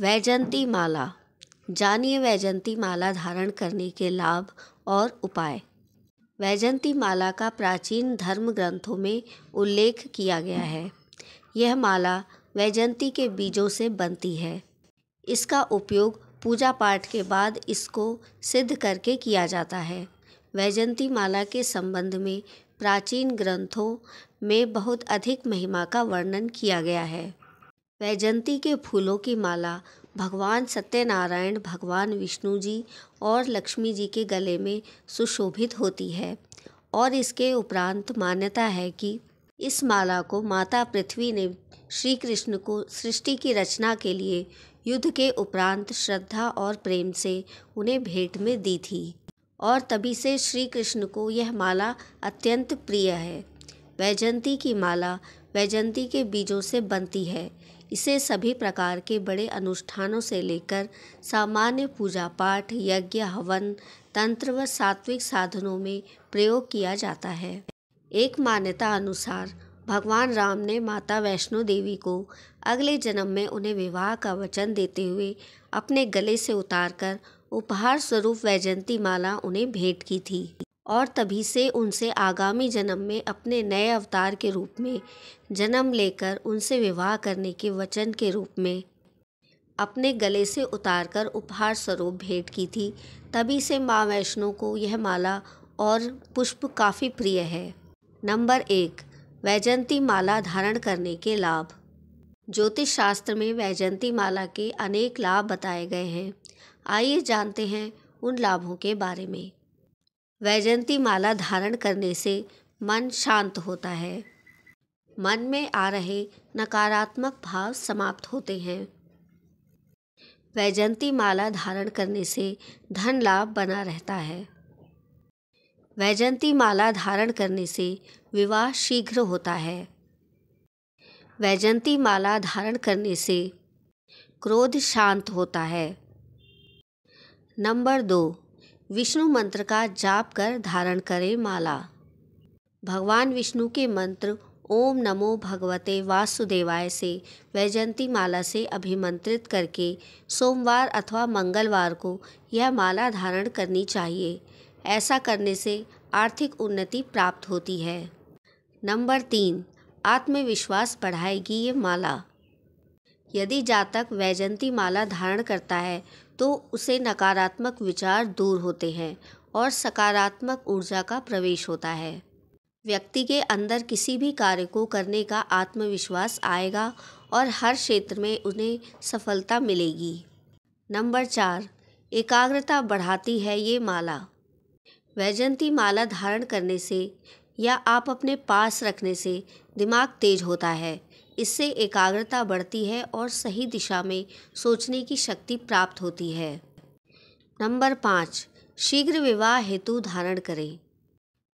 वैजंती माला जानिए वैजंती माला धारण करने के लाभ और उपाय वैजंती माला का प्राचीन धर्म ग्रंथों में उल्लेख किया गया है यह माला वैजंती के बीजों से बनती है इसका उपयोग पूजा पाठ के बाद इसको सिद्ध करके किया जाता है वैजंती माला के संबंध में प्राचीन ग्रंथों में बहुत अधिक महिमा का वर्णन किया गया है वैजंती के फूलों की माला भगवान सत्यनारायण भगवान विष्णु जी और लक्ष्मी जी के गले में सुशोभित होती है और इसके उपरांत मान्यता है कि इस माला को माता पृथ्वी ने श्री कृष्ण को सृष्टि की रचना के लिए युद्ध के उपरांत श्रद्धा और प्रेम से उन्हें भेंट में दी थी और तभी से श्री कृष्ण को यह माला अत्यंत प्रिय है वैजंती की माला वैजंती के बीजों से बनती है इसे सभी प्रकार के बड़े अनुष्ठानों से लेकर सामान्य पूजा पाठ यज्ञ हवन तंत्र व सात्विक साधनों में प्रयोग किया जाता है एक मान्यता अनुसार भगवान राम ने माता वैष्णो देवी को अगले जन्म में उन्हें विवाह का वचन देते हुए अपने गले से उतारकर उपहार स्वरूप वैजंती माला उन्हें भेंट की थी और तभी से उनसे आगामी जन्म में अपने नए अवतार के रूप में जन्म लेकर उनसे विवाह करने के वचन के रूप में अपने गले से उतारकर उपहार स्वरूप भेंट की थी तभी से माँ वैष्णो को यह माला और पुष्प काफ़ी प्रिय है नंबर एक वैजंती माला धारण करने के लाभ ज्योतिष शास्त्र में वैजंती माला के अनेक लाभ बताए गए हैं आइए जानते हैं उन लाभों के बारे में वैजंती माला धारण करने से मन शांत होता है मन में आ रहे नकारात्मक भाव समाप्त होते हैं वैजंती माला धारण करने से धन लाभ बना रहता है वैजंती माला धारण करने से विवाह शीघ्र होता है वैजंती माला धारण करने से क्रोध शांत होता है नंबर दो विष्णु मंत्र का जाप कर धारण करें माला भगवान विष्णु के मंत्र ओम नमो भगवते वासुदेवाय से वैजयंती माला से अभिमंत्रित करके सोमवार अथवा मंगलवार को यह माला धारण करनी चाहिए ऐसा करने से आर्थिक उन्नति प्राप्त होती है नंबर तीन आत्मविश्वास बढ़ाएगी ये माला यदि जातक वैजयंती माला धारण करता है तो उसे नकारात्मक विचार दूर होते हैं और सकारात्मक ऊर्जा का प्रवेश होता है व्यक्ति के अंदर किसी भी कार्य को करने का आत्मविश्वास आएगा और हर क्षेत्र में उन्हें सफलता मिलेगी नंबर चार एकाग्रता बढ़ाती है ये माला वैजंती माला धारण करने से या आप अपने पास रखने से दिमाग तेज होता है इससे एकाग्रता बढ़ती है और सही दिशा में सोचने की शक्ति प्राप्त होती है नंबर पाँच शीघ्र विवाह हेतु धारण करें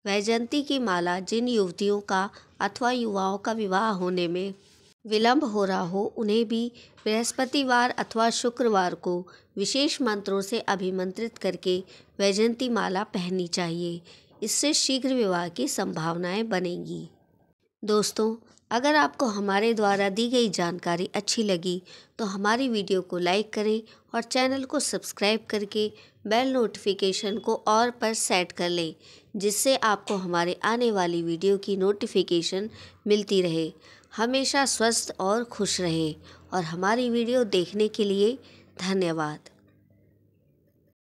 वैजंती की माला जिन युवतियों का अथवा युवाओं का विवाह होने में विलंब हो रहा हो उन्हें भी बृहस्पतिवार अथवा शुक्रवार को विशेष मंत्रों से अभिमंत्रित करके वैजयंती माला पहननी चाहिए इससे शीघ्र विवाह की संभावनाएं बनेंगी दोस्तों अगर आपको हमारे द्वारा दी गई जानकारी अच्छी लगी तो हमारी वीडियो को लाइक करें और चैनल को सब्सक्राइब करके बेल नोटिफिकेशन को और पर सेट कर लें जिससे आपको हमारे आने वाली वीडियो की नोटिफिकेशन मिलती रहे हमेशा स्वस्थ और खुश रहें और हमारी वीडियो देखने के लिए धन्यवाद